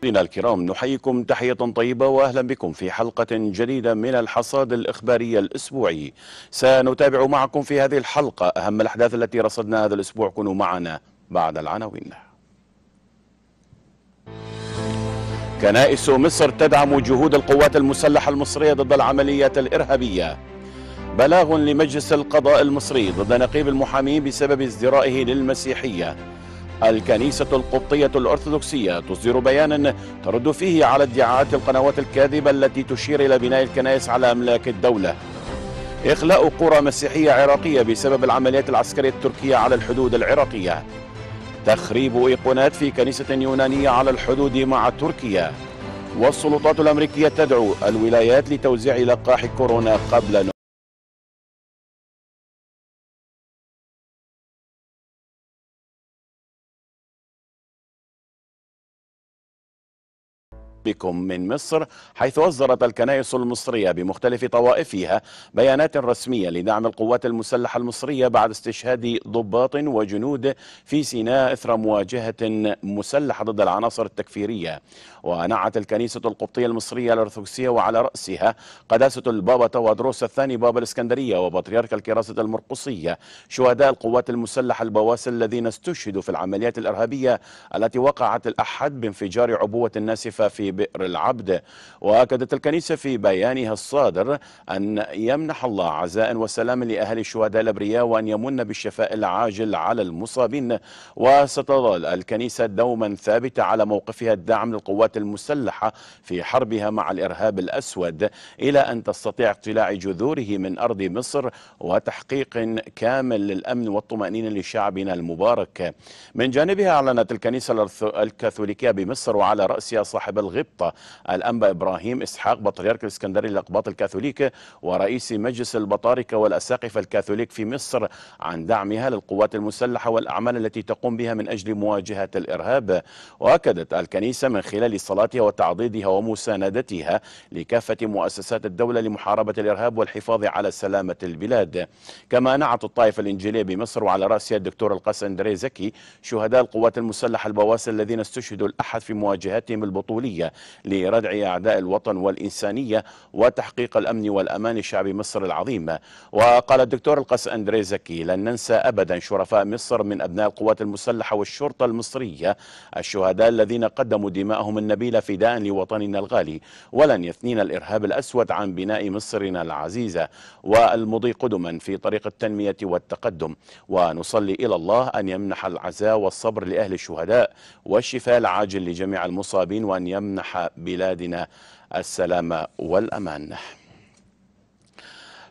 مشاهدينا الكرام نحييكم تحية طيبة وأهلا بكم في حلقة جديدة من الحصاد الإخباري الأسبوعي سنتابع معكم في هذه الحلقة أهم الأحداث التي رصدناها هذا الأسبوع كونوا معنا بعد العناوين كنائس مصر تدعم جهود القوات المسلحة المصرية ضد العمليات الإرهابية بلاغ لمجلس القضاء المصري ضد نقيب المحامين بسبب ازدرائه للمسيحية الكنيسة القبطية الأرثوذكسية تصدر بيانا ترد فيه على ادعاءات القنوات الكاذبة التي تشير إلى بناء الكنائس على أملاك الدولة إخلاء قرى مسيحية عراقية بسبب العمليات العسكرية التركية على الحدود العراقية تخريب إيقونات في كنيسة يونانية على الحدود مع تركيا والسلطات الأمريكية تدعو الولايات لتوزيع لقاح كورونا قبل بكم من مصر حيث أصدرت الكنائس المصرية بمختلف طوائفها بيانات رسمية لدعم القوات المسلحة المصرية بعد استشهاد ضباط وجنود في سيناء إثر مواجهة مسلحة ضد العناصر التكفيرية ونعت الكنيسة القبطية المصرية الأرثوذكسية وعلى رأسها قداسة البابا تواضروس الثاني بابا الإسكندرية وبطريرك الكراسة المرقصية شهداء القوات المسلحة البواسل الذين استشهدوا في العمليات الإرهابية التي وقعت الأحد بانفجار عبوة ناسفة في بئر العبد وأكدت الكنيسة في بيانها الصادر أن يمنح الله عزاء وسلام لأهل الشهداء الأبرياء وأن يمن بالشفاء العاجل على المصابين وستظل الكنيسة دوما ثابتة على موقفها الدعم للقوات المسلحة في حربها مع الإرهاب الأسود إلى أن تستطيع اقتلاع جذوره من أرض مصر وتحقيق كامل للأمن والطمأنينة لشعبنا المبارك من جانبها أعلنت الكنيسة الكاثوليكية بمصر وعلى رأسها صاحب الغير قبطة الأنبا إبراهيم إسحاق بطريرك الإسكندري للأقباط الكاثوليكة ورئيس مجلس البطاركة والأساقفة الكاثوليك في مصر عن دعمها للقوات المسلحة والأعمال التي تقوم بها من أجل مواجهة الإرهاب وأكدت الكنيسة من خلال صلاتها وتعضيدها ومساندتها لكافة مؤسسات الدولة لمحاربة الإرهاب والحفاظ على سلامة البلاد كما نعت الطائفة الإنجيلية بمصر وعلى رأسها الدكتور القسندري زكي شهداء القوات المسلحة البواسل الذين استشهدوا الأحد في مواجهتهم البطولية لردع أعداء الوطن والإنسانية وتحقيق الأمن والأمان لشعب مصر العظيم وقال الدكتور القس أندري زكي لن ننسى أبدا شرفاء مصر من أبناء القوات المسلحة والشرطة المصرية الشهداء الذين قدموا دماءهم النبيلة فداء لوطننا الغالي ولن يثنينا الإرهاب الأسود عن بناء مصرنا العزيزة والمضي قدما في طريق التنمية والتقدم ونصلي إلى الله أن يمنح العزاء والصبر لأهل الشهداء والشفاء العاجل لجميع المصابين وأن يمنح منح بلادنا السلام والأمان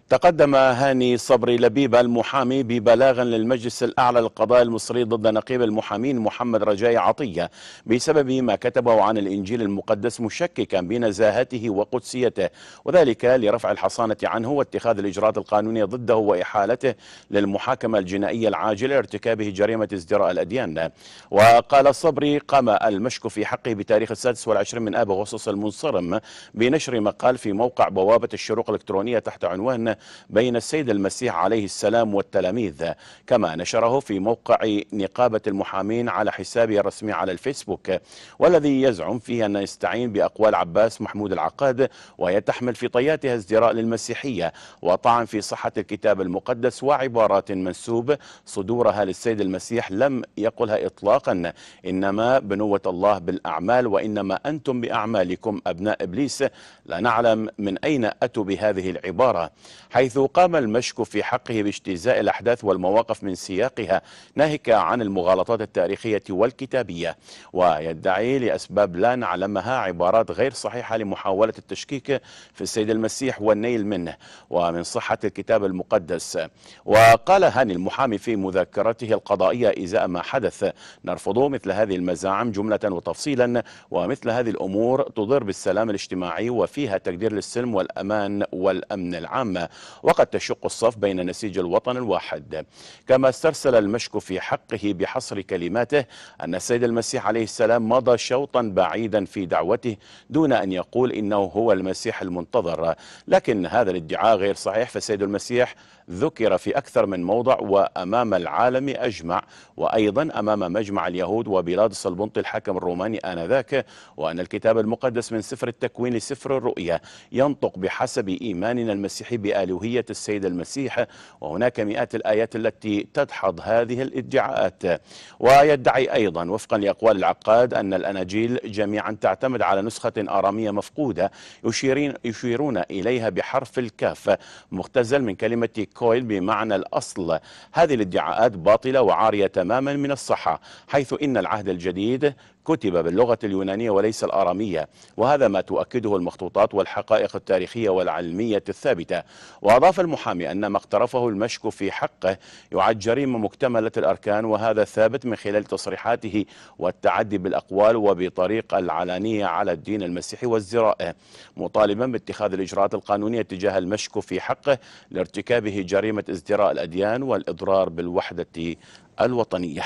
تقدم هاني صبري لبيب المحامي ببلاغا للمجلس الأعلى للقضاء المصري ضد نقيب المحامين محمد رجاي عطية بسبب ما كتبه عن الإنجيل المقدس مشككا بنزاهته وقدسيته وذلك لرفع الحصانة عنه واتخاذ الإجراءات القانونية ضده وإحالته للمحاكمة الجنائية العاجلة لارتكابه جريمة ازدراء الأديان وقال صبري قام المشك في حقه بتاريخ السادس والعشرين من آب أغسطس المنصرم بنشر مقال في موقع بوابة الشروق الإلكترونية تحت عنوان بين السيد المسيح عليه السلام والتلاميذ كما نشره في موقع نقابة المحامين على حسابه الرسمي على الفيسبوك والذي يزعم فيه أن يستعين بأقوال عباس محمود العقاد وهي تحمل في طياتها ازدراء للمسيحية وطعن في صحة الكتاب المقدس وعبارات منسوب صدورها للسيد المسيح لم يقلها إطلاقا إنما بنوة الله بالأعمال وإنما أنتم بأعمالكم أبناء إبليس لا نعلم من أين أتوا بهذه العبارة حيث قام المشك في حقه باجتزاء الأحداث والمواقف من سياقها ناهيك عن المغالطات التاريخية والكتابية ويدعي لأسباب لا نعلمها عبارات غير صحيحة لمحاولة التشكيك في السيد المسيح والنيل منه ومن صحة الكتاب المقدس وقال هاني المحامي في مذكرته القضائية إزاء ما حدث نرفض مثل هذه المزاعم جملة وتفصيلا ومثل هذه الأمور تضر بالسلام الاجتماعي وفيها تقدير للسلم والأمان والأمن العام وقد تشق الصف بين نسيج الوطن الواحد كما استرسل المشك في حقه بحصر كلماته أن السيد المسيح عليه السلام مضى شوطا بعيدا في دعوته دون أن يقول إنه هو المسيح المنتظر لكن هذا الادعاء غير صحيح فالسيد المسيح ذكر في أكثر من موضع وأمام العالم أجمع وأيضا أمام مجمع اليهود وبلاد صلبنط الحاكم الروماني آنذاك وأن الكتاب المقدس من سفر التكوين لسفر الرؤيا ينطق بحسب إيماننا المسيحي بآلوهية السيد المسيح وهناك مئات الآيات التي تدحض هذه الادعاءات ويدعي أيضا وفقا لأقوال العقاد أن الأناجيل جميعا تعتمد على نسخة أرامية مفقودة يشيرين يشيرون إليها بحرف الكاف مختزل من كلمة البيتكوين بمعنى الأصل هذه الادعاءات باطلة وعارية تماما من الصحة حيث إن العهد الجديد كتب باللغة اليونانية وليس الآرامية وهذا ما تؤكده المخطوطات والحقائق التاريخية والعلمية الثابتة وأضاف المحامي أن ما اقترفه المشك في حقه يعد جريمة مكتملة الأركان وهذا ثابت من خلال تصريحاته والتعدي بالأقوال وبطريق العلانية على الدين المسيحي وازدرائه مطالبا باتخاذ الإجراءات القانونية تجاه المشك في حقه لارتكابه جريمة ازدراء الأديان والإضرار بالوحدة الوطنية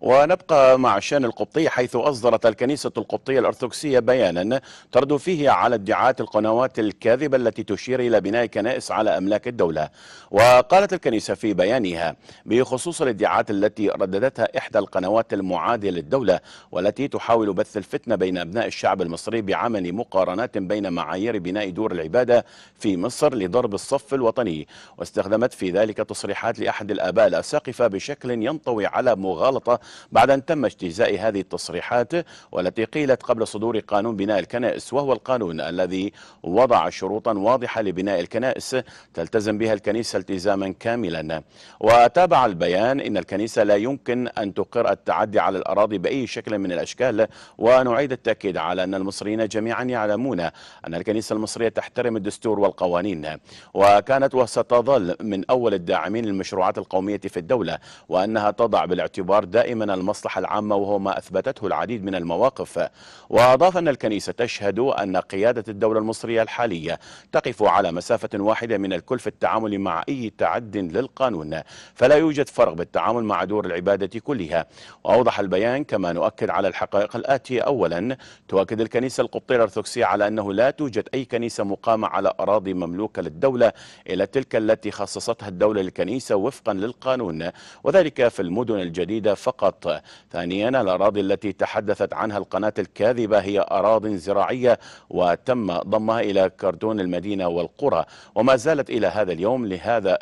ونبقى مع شان القبطي حيث أصدرت الكنيسة القبطية الأرثوذكسية بيانا ترد فيه على ادعاءات القنوات الكاذبة التي تشير إلى بناء كنائس على أملاك الدولة وقالت الكنيسة في بيانها بخصوص الادعاءات التي رددتها إحدى القنوات المعادية للدولة والتي تحاول بث الفتنة بين أبناء الشعب المصري بعمل مقارنات بين معايير بناء دور العبادة في مصر لضرب الصف الوطني واستخدمت في ذلك تصريحات لأحد الآباء الأساقفة بشكل ينطوي على مغالطة بعد أن تم اجتزاء هذه التصريحات والتي قيلت قبل صدور قانون بناء الكنائس وهو القانون الذي وضع شروطا واضحة لبناء الكنائس تلتزم بها الكنيسة التزاما كاملا وتابع البيان إن الكنيسة لا يمكن أن تقر التعدي على الأراضي بأي شكل من الأشكال ونعيد التأكيد على أن المصريين جميعا يعلمون أن الكنيسة المصرية تحترم الدستور والقوانين وكانت وستظل من أول الداعمين للمشروعات القومية في الدولة وأنها تضع بالاعتبار دائما دائما المصلحة العامة وهو ما أثبتته العديد من المواقف وأضاف أن الكنيسة تشهد أن قيادة الدولة المصرية الحالية تقف على مسافة واحدة من الكل في التعامل مع أي تعد للقانون فلا يوجد فرق بالتعامل مع دور العبادة كلها وأوضح البيان كما نؤكد على الحقائق الآتية أولا تؤكد الكنيسة القبطية الأرثوذكسية على أنه لا توجد أي كنيسة مقامة على أراضي مملوكة للدولة إلا تلك التي خصصتها الدولة للكنيسة وفقا للقانون وذلك في المدن الجديدة فقط فقط ثانيا الأراضي التي تحدثت عنها القناة الكاذبة هي أراض زراعية وتم ضمها إلى كردون المدينة والقرى وما زالت إلى هذا اليوم لهذا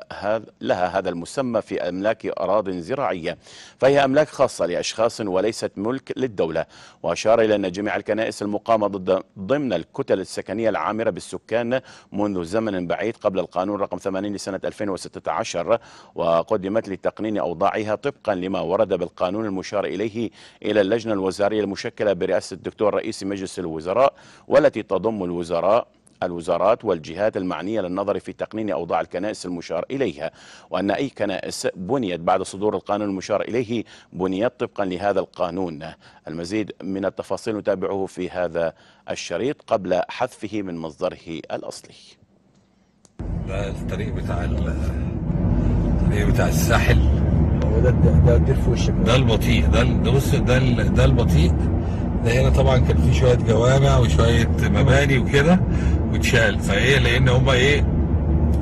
لها هذا المسمى في أملاك أراض زراعية فهي أملاك خاصة لأشخاص وليست ملك للدولة وأشار إلى أن جميع الكنائس المقامة ضد ضمن الكتل السكنية العامرة بالسكان منذ زمن بعيد قبل القانون رقم 80 لسنة 2016 وقدمت لتقنين أوضاعها طبقا لما ورد بالقانون القانون المشار إليه إلى اللجنة الوزارية المشكلة برئاسة الدكتور رئيس مجلس الوزراء والتي تضم الوزراء الوزارات والجهات المعنية للنظر في تقنين أوضاع الكنائس المشار إليها وأن أي كنائس بنيت بعد صدور القانون المشار إليه بنيت طبقا لهذا القانون المزيد من التفاصيل نتابعه في هذا الشريط قبل حذفه من مصدره الأصلي الطريق بتاع بتاع الساحل ده ده ده في وشك ده البطيء ده ده بص ده ده البطيء ده هنا طبعا كان في شويه جوامع وشويه مباني وكده واتشال فايه لان هم ايه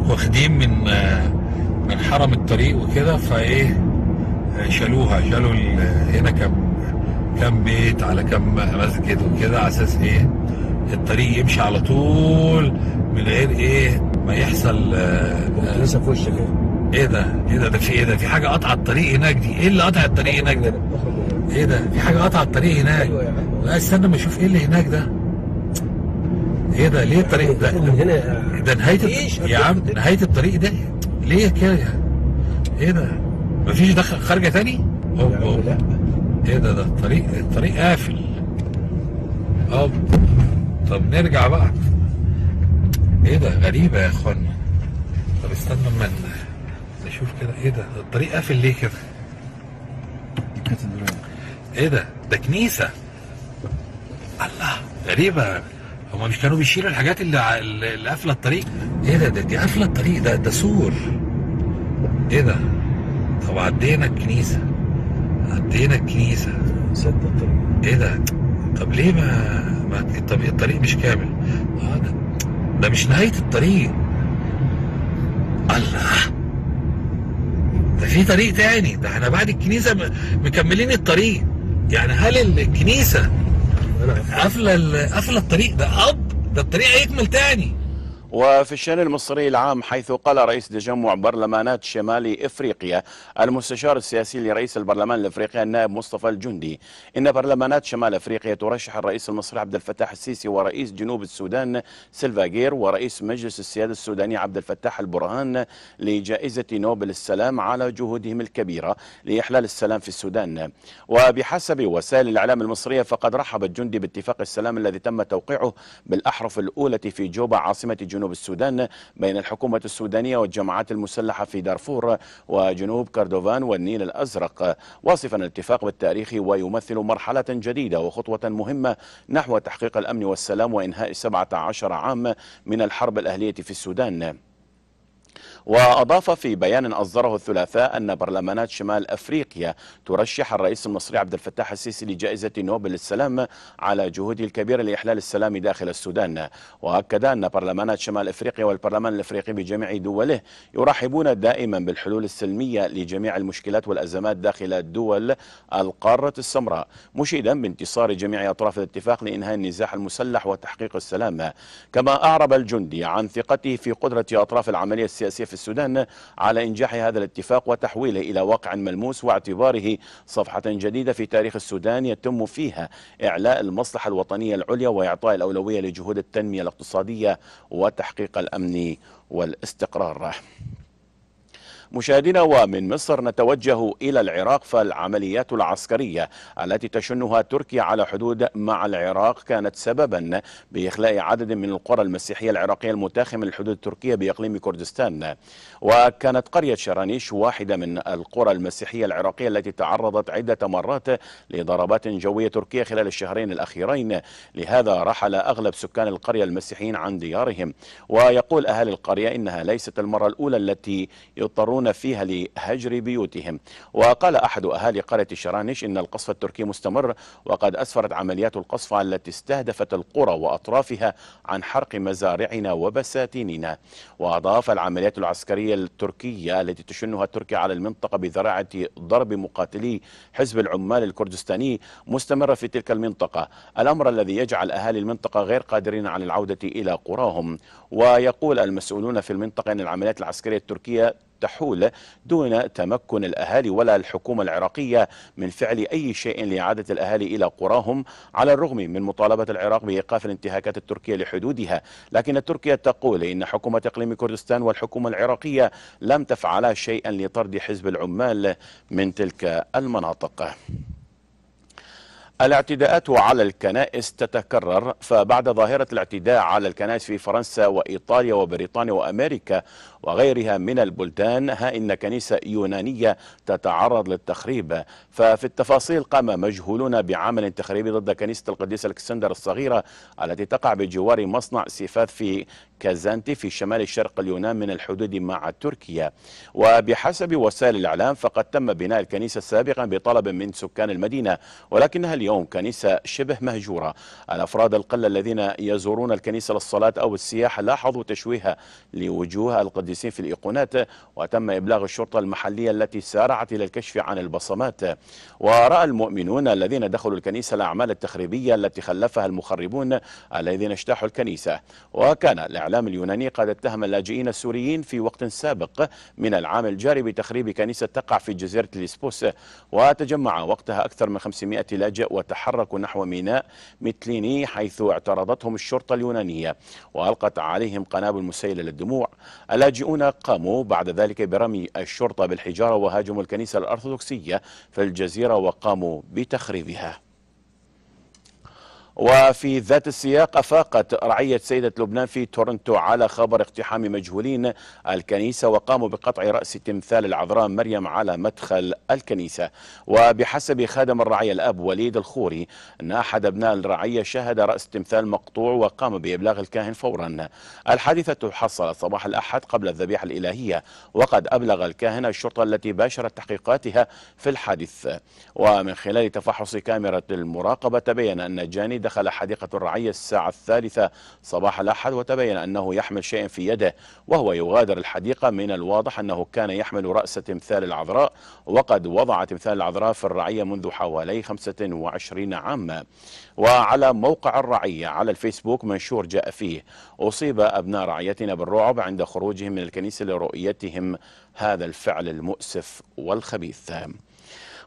واخدين من آه، من حرم الطريق وكده فايه آه، شالوها شالوا هنا كم كم بيت على كم مسجد وكده على اساس ايه الطريق يمشي على طول من غير ايه ما يحصل آه، لسه في وشك ايه ايه ده ايه ده ده في ايه ده في حاجه قطعت الطريق هناك دي ايه اللي قطع الطريق هناك ده ايه ده في حاجه قطعت الطريق هناك لا استنى ما اشوف ايه اللي هناك ده ايه ده ليه الطريق ده ده نهايه يا عم نهايه الطريق ده ليه كده يعني؟ ايه ده ما فيش دخل خارجه تاني لا ايه ده ده الطريق الطريق قافل اب طب نرجع بقى ايه ده غريبه يا اخوانا طب استنى منها شوف كده ايه ده الطريق قافل ليه كده ايه ده ده كنيسه الله غريبه هما مش كانوا بيشيلوا الحاجات اللي اللي قافله الطريق ايه ده دي قافله الطريق ده ده سور ايه ده طب عدينا الكنيسه عدينا الكنيسه سد الطريق ايه ده طب ليه ما, ما طب الطريق مش كامل اه ده ده مش نهايه الطريق الله ده في طريق تاني ده احنا بعد الكنيسه مكملين الطريق يعني هل الكنيسه قافله قافله الطريق ده اب ده الطريق هيكمل تاني وفي الشان المصري العام حيث قال رئيس تجمع برلمانات شمال إفريقيا المستشار السياسي لرئيس البرلمان الإفريقي النائب مصطفى الجندي إن برلمانات شمال إفريقيا ترشح الرئيس المصري عبد الفتاح السيسي ورئيس جنوب السودان سيلفا ورئيس مجلس السيادة السوداني عبد الفتاح البرهان لجائزة نوبل السلام على جهودهم الكبيرة لإحلال السلام في السودان وبحسب وسائل الإعلام المصرية فقد رحب الجندي باتفاق السلام الذي تم توقيعه بالأحرف الأولى في جوبا عاصمة جنوب جنوب السودان بين الحكومة السودانية والجماعات المسلحة في دارفور وجنوب كردوفان والنيل الأزرق واصفا الاتفاق بالتاريخ ويمثل مرحلة جديدة وخطوة مهمة نحو تحقيق الأمن والسلام وإنهاء 17 عام من الحرب الأهلية في السودان وأضاف في بيان أصدره الثلاثاء أن برلمانات شمال أفريقيا ترشح الرئيس المصري عبد الفتاح السيسي لجائزة نوبل للسلام على جهوده الكبيرة لإحلال السلام داخل السودان وأكد أن برلمانات شمال أفريقيا والبرلمان الأفريقي بجميع دوله يرحبون دائما بالحلول السلمية لجميع المشكلات والأزمات داخل دول القارة السمراء مشيدا بانتصار جميع أطراف الاتفاق لإنهاء النزاع المسلح وتحقيق السلام كما أعرب الجندي عن ثقته في قدرة أطراف العملية السياسية في في السودان على إنجاح هذا الاتفاق وتحويله إلى واقع ملموس واعتباره صفحة جديدة في تاريخ السودان يتم فيها إعلاء المصلحة الوطنية العليا وإعطاء الأولوية لجهود التنمية الاقتصادية وتحقيق الأمن والاستقرار مشاهدينا ومن مصر نتوجه إلى العراق فالعمليات العسكرية التي تشنها تركيا على حدود مع العراق كانت سببا بإخلاء عدد من القرى المسيحية العراقية المتاخمة للحدود التركية بإقليم كردستان وكانت قرية شرانيش واحدة من القرى المسيحية العراقية التي تعرضت عدة مرات لضربات جوية تركية خلال الشهرين الأخيرين لهذا رحل أغلب سكان القرية المسيحيين عن ديارهم ويقول أهل القرية إنها ليست المرة الأولى التي يضطرون يسعون فيها لهجر بيوتهم وقال أحد أهالي قرية الشرانش إن القصف التركي مستمر وقد أسفرت عمليات القصف التي استهدفت القرى وأطرافها عن حرق مزارعنا وبساتيننا وأضاف العمليات العسكرية التركية التي تشنها تركيا على المنطقة بذراعة ضرب مقاتلي حزب العمال الكردستاني مستمرة في تلك المنطقة الأمر الذي يجعل أهالي المنطقة غير قادرين على العودة إلى قراهم ويقول المسؤولون في المنطقة أن العمليات العسكرية التركية تحول دون تمكن الأهالي ولا الحكومة العراقية من فعل أي شيء لإعادة الأهالي إلى قراهم على الرغم من مطالبة العراق بإيقاف الانتهاكات التركية لحدودها لكن تركيا تقول إن حكومة إقليم كردستان والحكومة العراقية لم تفعلا شيئا لطرد حزب العمال من تلك المناطق الاعتداءات على الكنائس تتكرر فبعد ظاهرة الاعتداء على الكنائس في فرنسا وإيطاليا وبريطانيا وأمريكا وغيرها من البلدان ها إن كنيسة يونانية تتعرض للتخريب ففي التفاصيل قام مجهولون بعمل تخريبي ضد كنيسة القديس الكسندر الصغيرة التي تقع بجوار مصنع سيفاث في كازانتي في شمال شرق اليونان من الحدود مع تركيا وبحسب وسائل الإعلام فقد تم بناء الكنيسة سابقا بطلب من سكان المدينة ولكنها اليوم اليوم كنيسة شبه مهجورة الأفراد القلة الذين يزورون الكنيسة للصلاة أو السياحة لاحظوا تشويه لوجوه القديسين في الإيقونات وتم إبلاغ الشرطة المحلية التي سارعت إلى الكشف عن البصمات ورأى المؤمنون الذين دخلوا الكنيسة الأعمال التخريبية التي خلفها المخربون الذين اجتاحوا الكنيسة وكان الإعلام اليوناني قد اتهم اللاجئين السوريين في وقت سابق من العام الجاري بتخريب كنيسة تقع في جزيرة ليسبوس وتجمع وقتها أكثر من 500 لاجئ وتحركوا نحو ميناء متليني حيث اعترضتهم الشرطة اليونانية وألقت عليهم قنابل مسيلة للدموع اللاجئون قاموا بعد ذلك برمي الشرطة بالحجارة وهاجموا الكنيسة الأرثوذكسية في الجزيرة وقاموا بتخريبها وفي ذات السياق أفاقت رعية سيدة لبنان في تورنتو على خبر اقتحام مجهولين الكنيسة وقاموا بقطع رأس تمثال العذراء مريم على مدخل الكنيسة وبحسب خادم الرعية الأب وليد الخوري أن أحد أبناء الرعية شهد رأس تمثال مقطوع وقام بإبلاغ الكاهن فورا الحادثة حصلت صباح الأحد قبل الذبيحة الإلهية وقد أبلغ الكاهن الشرطة التي باشرت تحقيقاتها في الحادث ومن خلال تفحص كاميرا المراقبة تبين أن جانب دخل حديقة الرعية الساعة الثالثة صباح الأحد وتبين أنه يحمل شيئا في يده وهو يغادر الحديقة من الواضح أنه كان يحمل رأس تمثال العذراء وقد وضع تمثال العذراء في الرعية منذ حوالي 25 عاما وعلى موقع الرعية على الفيسبوك منشور جاء فيه أصيب أبناء رعيتنا بالرعب عند خروجهم من الكنيسة لرؤيتهم هذا الفعل المؤسف والخبيث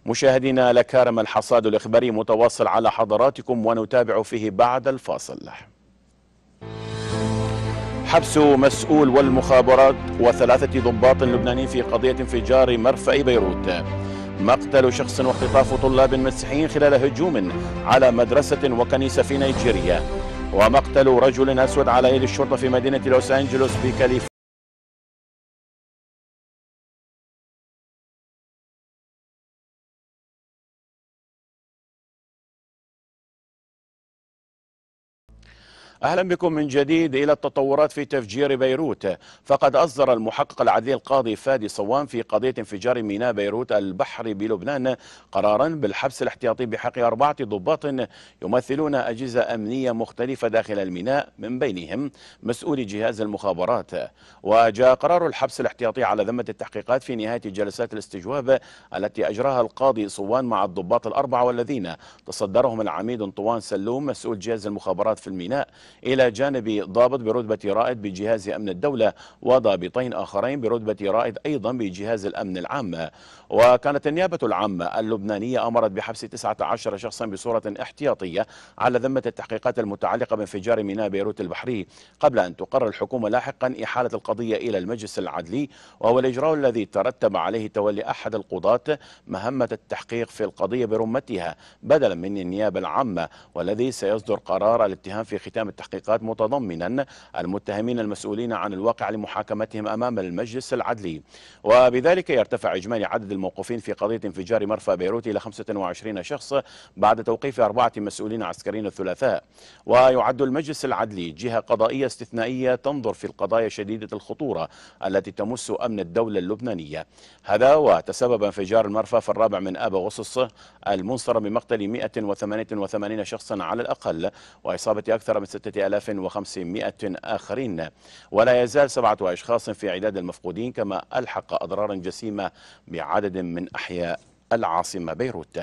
مشاهدينا لكارم الحصاد الإخباري متواصل على حضراتكم ونتابع فيه بعد الفاصل حبس مسؤول والمخابرات وثلاثة ضباط لبنانيين في قضية انفجار مرفأ بيروت مقتل شخص واختطاف طلاب مسيحيين خلال هجوم على مدرسة وكنيسة في نيجيريا ومقتل رجل أسود على يد الشرطة في مدينة لوس أنجلوس بكاليفورنيا أهلا بكم من جديد إلى التطورات في تفجير بيروت فقد أصدر المحقق العدلي القاضي فادي صوان في قضية انفجار ميناء بيروت البحري بلبنان قرارا بالحبس الاحتياطي بحق أربعة ضباط يمثلون أجهزة أمنية مختلفة داخل الميناء من بينهم مسؤولي جهاز المخابرات وجاء قرار الحبس الاحتياطي على ذمة التحقيقات في نهاية جلسات الاستجواب التي أجراها القاضي صوان مع الضباط الأربعة والذين تصدرهم العميد طوان سلوم مسؤول جهاز المخابرات في الميناء إلى جانب ضابط برتبة رائد بجهاز أمن الدولة وضابطين آخرين برتبة رائد أيضا بجهاز الأمن العام وكانت النيابة العامة اللبنانية أمرت بحبس 19 شخصا بصورة احتياطية على ذمة التحقيقات المتعلقة بانفجار ميناء بيروت البحري قبل أن تقرر الحكومة لاحقا إحالة القضية إلى المجلس العدلي وهو الإجراء الذي ترتب عليه تولي أحد القضاة مهمة التحقيق في القضية برمتها بدلا من النيابة العامة والذي سيصدر قرار الاتهام في ختام التحقيقات متضمنا المتهمين المسؤولين عن الواقع لمحاكمتهم أمام المجلس العدلي وبذلك يرتفع إجمالي عدد الموقوفين في قضية انفجار مرفأ بيروت إلى 25 شخص بعد توقيف أربعة مسؤولين عسكريين الثلاثاء ويعد المجلس العدلي جهة قضائية استثنائية تنظر في القضايا شديدة الخطورة التي تمس أمن الدولة اللبنانية هذا وتسبب انفجار المرفأ في الرابع من آب أغسطس المنصرم بمقتل 188 شخصا على الأقل وإصابة أكثر من 6500 آخرين ولا يزال سبعة أشخاص في عداد المفقودين كما ألحق أضرارا جسيمة بعدد من أحياء العاصمة بيروت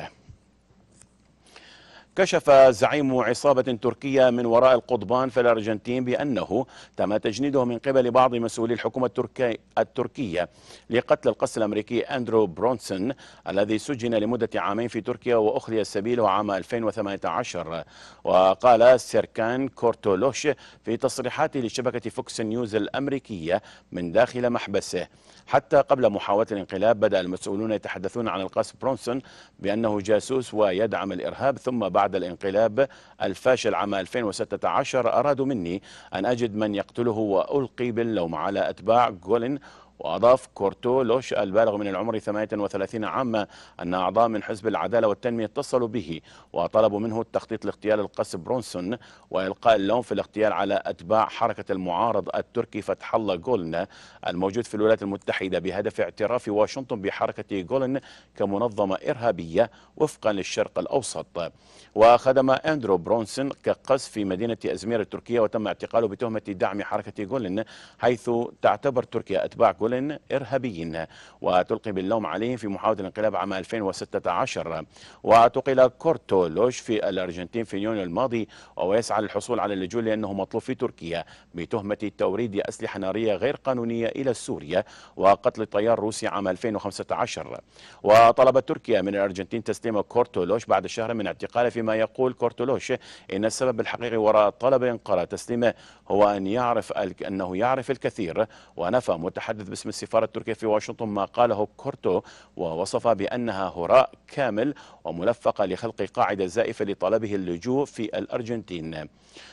كشف زعيم عصابة تركية من وراء القضبان في الأرجنتين بأنه تم تجنيده من قبل بعض مسؤولي الحكومة التركي التركية لقتل القس الأمريكي أندرو برونسون الذي سجن لمدة عامين في تركيا وأخلي سبيله عام 2018 وقال سيركان كورتولوش في تصريحاته لشبكة فوكس نيوز الأمريكية من داخل محبسه حتى قبل محاولة الانقلاب بدأ المسؤولون يتحدثون عن القس برونسون بأنه جاسوس ويدعم الإرهاب ثم بعد بعد الانقلاب الفاشل عام 2016 أرادوا مني أن أجد من يقتله وألقي باللوم على أتباع جولين وأضاف كورتو لوش البالغ من العمر 38 عاما أن أعضاء من حزب العدالة والتنمية اتصلوا به وطلبوا منه التخطيط لاغتيال القس برونسون وإلقاء اللوم في الاغتيال على أتباع حركة المعارض التركي فتح الله جولن الموجود في الولايات المتحدة بهدف اعتراف واشنطن بحركة جولن كمنظمة إرهابية وفقا للشرق الأوسط وخدم أندرو برونسون كقس في مدينة أزمير التركية وتم اعتقاله بتهمة دعم حركة جولن حيث تعتبر تركيا أتباع جولن رجال إرهابيين وتلقي باللوم عليهم في محاولة الانقلاب عام 2016 واعتقل لوش في الأرجنتين في يونيو الماضي وهو يسعى للحصول على اللجوء لأنه مطلوب في تركيا بتهمة توريد أسلحة نارية غير قانونية إلى سوريا وقتل طيار روسي عام 2015 وطلبت تركيا من الأرجنتين تسليم كورتولوش بعد شهر من اعتقاله فيما يقول كورتولوش إن السبب الحقيقي وراء طلب أنقرة تسليمه هو أن يعرف أنه يعرف الكثير ونفى متحدث باسم السفارة التركية في واشنطن ما قاله كورتو ووصف بأنها هراء كامل وملفقة لخلق قاعدة زائفة لطلبه اللجوء في الأرجنتين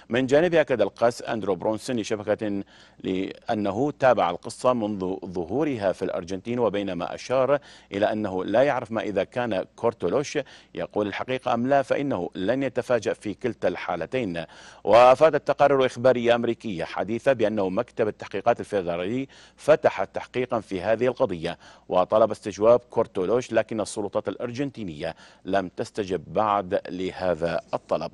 من جانبه أكد القاس أندرو برونسون لشبكة لأنه تابع القصة منذ ظهورها في الأرجنتين وبينما أشار إلى أنه لا يعرف ما إذا كان كورتولوش يقول الحقيقة أم لا فإنه لن يتفاجأ في كلتا الحالتين وأفادت تقارير إخبارية أمريكية حديثة بأنه مكتب التحقيقات الفيدرالي فتح تحقيقا في هذه القضية وطلب استجواب كورتولوش لكن السلطات الأرجنتينية لم تستجب بعد لهذا الطلب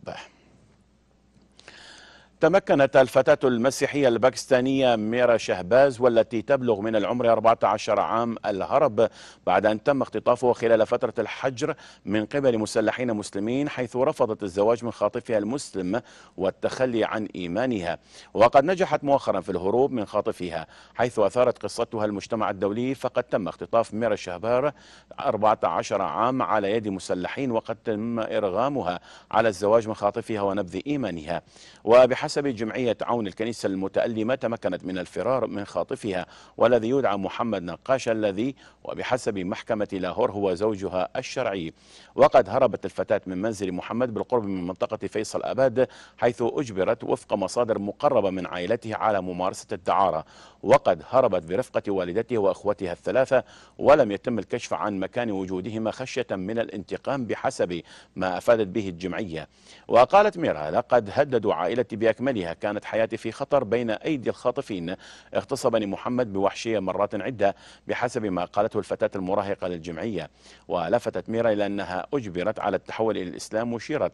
تمكنت الفتاة المسيحية الباكستانية ميرا شهباز والتي تبلغ من العمر 14 عام الهرب بعد أن تم اختطافه خلال فترة الحجر من قبل مسلحين مسلمين حيث رفضت الزواج من خاطفها المسلم والتخلي عن إيمانها وقد نجحت مؤخرا في الهروب من خاطفها حيث أثارت قصتها المجتمع الدولي فقد تم اختطاف ميرا شهبار 14 عام على يد مسلحين وقد تم إرغامها على الزواج من خاطفها ونبذ إيمانها وبحسب بحسب جمعية عون الكنيسة المتألمة تمكنت من الفرار من خاطفها والذي يدعى محمد نقاش الذي وبحسب محكمة لاهور هو زوجها الشرعي وقد هربت الفتاة من منزل محمد بالقرب من منطقة فيصل أباد حيث أجبرت وفق مصادر مقربة من عائلته على ممارسة الدعارة وقد هربت برفقة والدته وأخوتها الثلاثة ولم يتم الكشف عن مكان وجودهما خشية من الانتقام بحسب ما أفادت به الجمعية وقالت ميرا لقد هددوا عائلتي بأكثر بأكملها كانت حياتي في خطر بين أيدي الخاطفين اغتصبني محمد بوحشية مرات عدة بحسب ما قالته الفتاة المراهقة للجمعية ولفتت ميرا إلى أنها أجبرت على التحول إلى الإسلام مشيرة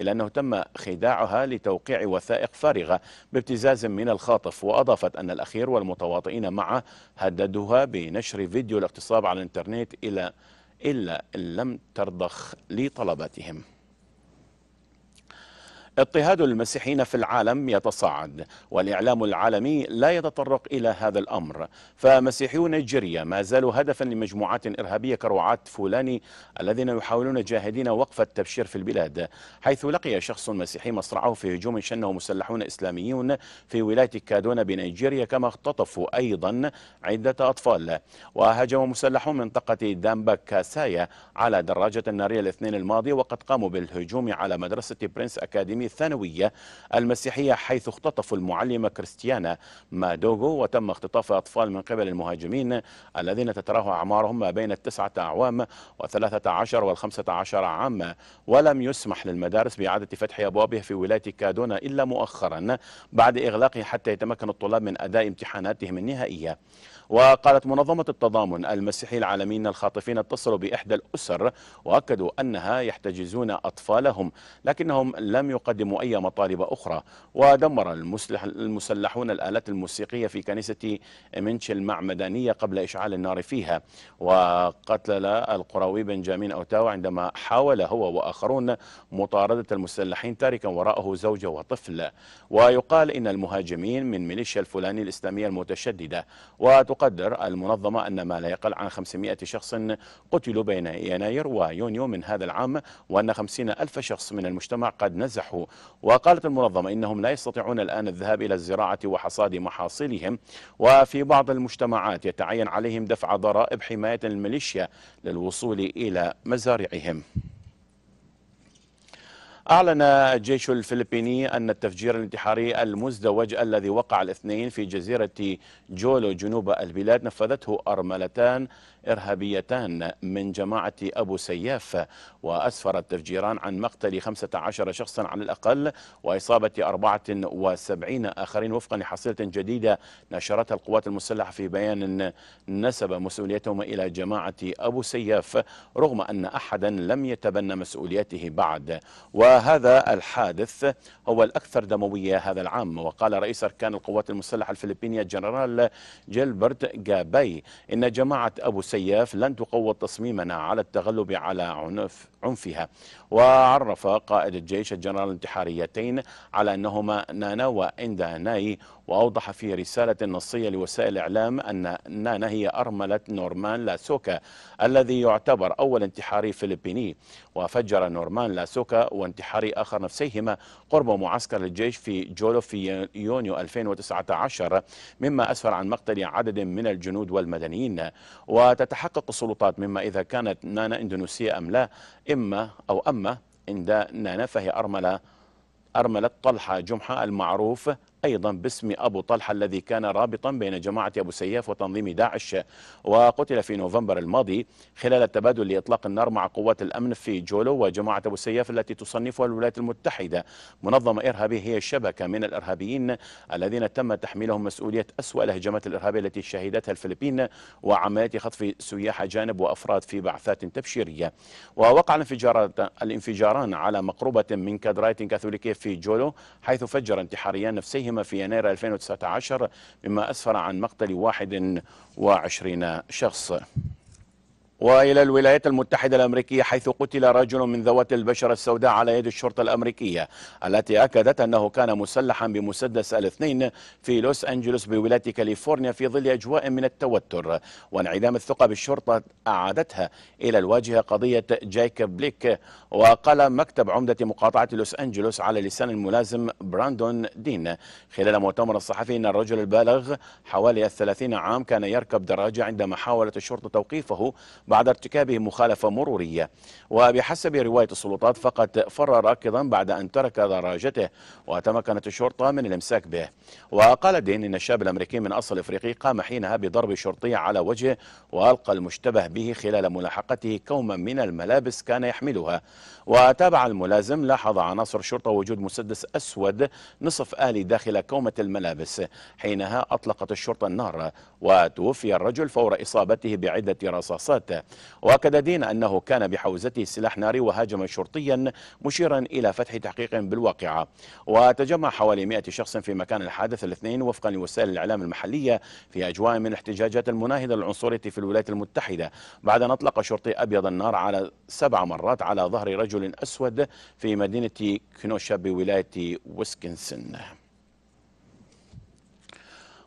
إلى أنه تم خداعها لتوقيع وثائق فارغة بابتزاز من الخاطف وأضافت أن الأخير والمتواطئين معه هددوها بنشر فيديو الاغتصاب على الانترنت إلى إلا إن لم ترضخ لطلباتهم اضطهاد المسيحيين في العالم يتصاعد والإعلام العالمي لا يتطرق إلى هذا الأمر فمسيحيو نيجيريا ما زالوا هدفا لمجموعات إرهابية كرعاه فولاني الذين يحاولون جاهدين وقف التبشير في البلاد حيث لقي شخص مسيحي مصرعه في هجوم شنه مسلحون إسلاميون في ولاية كادونا بنيجيريا كما اختطفوا أيضا عدة أطفال وهجم مسلحون منطقة دامبا كاسايا على دراجة النارية الاثنين الماضي وقد قاموا بالهجوم على مدرسة برنس أكاديمية الثانوية المسيحية حيث اختطفوا المعلمة كريستيانا مادوغو وتم اختطاف أطفال من قبل المهاجمين الذين تتراه أعمارهم ما بين التسعة أعوام وثلاثة عشر والخمسة عشر عاما ولم يسمح للمدارس بإعادة فتح أبوابها في ولاية كادونا إلا مؤخرا بعد إغلاقه حتى يتمكن الطلاب من أداء امتحاناتهم النهائية وقالت منظمة التضامن المسيحي العالمي أن الخاطفين اتصلوا بإحدى الأسر وأكدوا أنها يحتجزون أطفالهم لكنهم لم يقدموا أي مطالب أخرى ودمر المسلح المسلحون الآلات الموسيقية في كنيسة منش المعمدانية قبل إشعال النار فيها وقتل القروي بنجامين أوتاو عندما حاول هو وآخرون مطاردة المسلحين تاركا وراءه زوجه وطفل ويقال إن المهاجمين من ميليشيا الفلاني الإسلامية المتشددة وتقال تقدر المنظمة أن ما لا يقل عن 500 شخص قتلوا بين يناير ويونيو من هذا العام وأن 50 ألف شخص من المجتمع قد نزحوا وقالت المنظمة إنهم لا يستطيعون الآن الذهاب إلى الزراعة وحصاد محاصيلهم وفي بعض المجتمعات يتعين عليهم دفع ضرائب حماية الميليشيا للوصول إلى مزارعهم أعلن الجيش الفلبيني أن التفجير الانتحاري المزدوج الذي وقع الاثنين في جزيرة جولو جنوب البلاد نفذته أرملتان إرهابيتان من جماعة أبو سياف وأسفر التفجيران عن مقتل 15 شخصا على الأقل وإصابة 74 آخرين وفقا لحصيلة جديدة نشرتها القوات المسلحة في بيان نسب مسؤوليتهم إلى جماعة أبو سياف رغم أن أحدا لم يتبنى مسؤوليته بعد وهذا الحادث هو الأكثر دموية هذا العام وقال رئيس أركان القوات المسلحة الفلبينية الجنرال جيلبرت جابي إن جماعة أبو سياف لن تقوض تصميمنا على التغلب على عنف عنفها وعرف قائد الجيش الجنرال الانتحاريتين على أنهما نانا وإنداناي وأوضح في رسالة نصية لوسائل الإعلام أن نانا هي أرملة نورمان لاسوكا الذي يعتبر أول انتحاري فلبيني وفجر نورمان لاسوكا وانتحاري آخر نفسيهما قرب معسكر الجيش في جولو في يونيو 2019 مما أسفر عن مقتل عدد من الجنود والمدنيين وتتحقق السلطات مما إذا كانت نانا إندونيسية أم لا إما أو أما عند نانا فهي أرملة أرملة طلحة جمحة المعروف أيضا باسم أبو طلحة الذي كان رابطا بين جماعة أبو سياف وتنظيم داعش وقتل في نوفمبر الماضي خلال التبادل لإطلاق النار مع قوات الأمن في جولو وجماعة أبو سياف التي تصنفها الولايات المتحدة منظمة إرهابية هي شبكة من الإرهابيين الذين تم تحميلهم مسؤولية أسوأ الهجمات الإرهابية التي شهدتها الفلبين وعمليات خطف سياح أجانب وأفراد في بعثات تبشيرية ووقع الانفجاران على مقربة من كادرايت كاثوليكية في جولو حيث فجر انتحاريان نفسيهم بينهما في يناير 2019 مما أسفر عن مقتل 21 شخص وإلى الولايات المتحدة الأمريكية حيث قتل رجل من ذوات البشرة السوداء على يد الشرطة الأمريكية التي أكدت أنه كان مسلحا بمسدس الاثنين في لوس أنجلوس بولاية كاليفورنيا في ظل أجواء من التوتر وانعدام الثقة بالشرطة أعادتها إلى الواجهة قضية جايك بليك وقال مكتب عمدة مقاطعة لوس أنجلوس على لسان الملازم براندون دين خلال مؤتمر الصحفي أن الرجل البالغ حوالي الثلاثين عام كان يركب دراجة عندما حاولت الشرطة توقيفه بعد ارتكابه مخالفة مرورية وبحسب رواية السلطات فقد فر راكضا بعد أن ترك دراجته وتمكنت الشرطة من الامساك به وقال دين إن الشاب الأمريكي من أصل إفريقي قام حينها بضرب شرطي على وجهه وألقى المشتبه به خلال ملاحقته كوما من الملابس كان يحملها وتابع الملازم لاحظ عناصر الشرطة وجود مسدس أسود نصف آلي داخل كومة الملابس حينها أطلقت الشرطة النار وتوفي الرجل فور إصابته بعدة رصاصات وأكد دين أنه كان بحوزته سلاح ناري وهاجم شرطيا مشيرا إلى فتح تحقيق بالواقعة وتجمع حوالي 100 شخص في مكان الحادث الاثنين وفقا لوسائل الإعلام المحلية في أجواء من احتجاجات المناهضة للعنصرية في الولايات المتحدة بعد أن أطلق شرطي أبيض النار على سبع مرات على ظهر رجل أسود في مدينة كنوشا بولاية ويسكنسن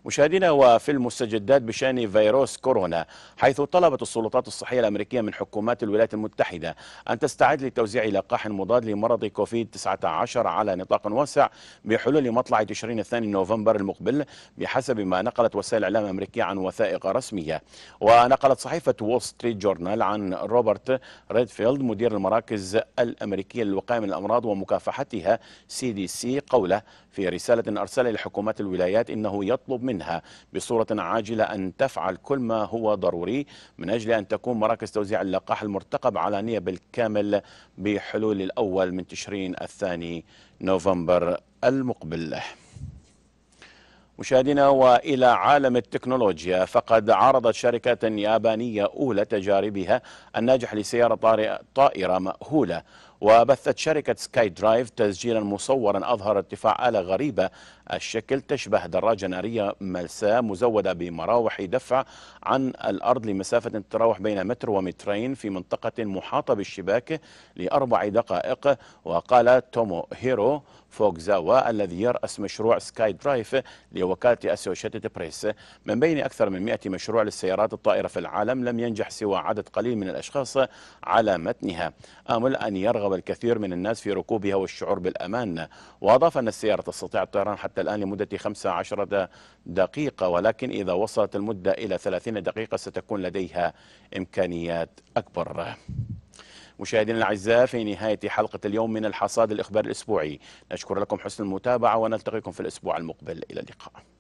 مشاهدينا وفي المستجدات بشان فيروس كورونا حيث طلبت السلطات الصحية الأمريكية من حكومات الولايات المتحدة أن تستعد لتوزيع لقاح مضاد لمرض كوفيد 19 على نطاق واسع بحلول مطلع تشرين الثاني نوفمبر المقبل بحسب ما نقلت وسائل الإعلام الأمريكية عن وثائق رسمية ونقلت صحيفة وول ستريت جورنال عن روبرت ريدفيلد مدير المراكز الأمريكية للوقاية من الأمراض ومكافحتها سي دي سي قوله في رسالة أرسلها لحكومات الولايات إنه يطلب من منها بصورة عاجلة أن تفعل كل ما هو ضروري من أجل أن تكون مراكز توزيع اللقاح المرتقب علانية بالكامل بحلول الأول من تشرين الثاني نوفمبر المقبل مشاهدينا والى عالم التكنولوجيا فقد عرضت شركه يابانيه اولى تجاربها الناجح لسياره طائره ماهوله وبثت شركة سكاي درايف تسجيلا مصورا أظهر ارتفاع آلة غريبة الشكل تشبه دراجة نارية ملساء مزودة بمراوح دفع عن الأرض لمسافة تتراوح بين متر ومترين في منطقة محاطة بالشباك لأربع دقائق وقال تومو هيرو فوكزاوا الذي يرأس مشروع سكاي درايف لوكالة أسوشيتد بريس من بين أكثر من 100 مشروع للسيارات الطائرة في العالم لم ينجح سوى عدد قليل من الأشخاص على متنها آمل أن يرغب الكثير من الناس في ركوبها والشعور بالأمان وأضاف أن السيارة تستطيع الطيران حتى الآن لمدة 15 دقيقة ولكن إذا وصلت المدة إلى 30 دقيقة ستكون لديها إمكانيات أكبر مشاهدينا الاعزاء في نهايه حلقه اليوم من الحصاد الاخبار الاسبوعي نشكر لكم حسن المتابعه ونلتقيكم في الاسبوع المقبل الى اللقاء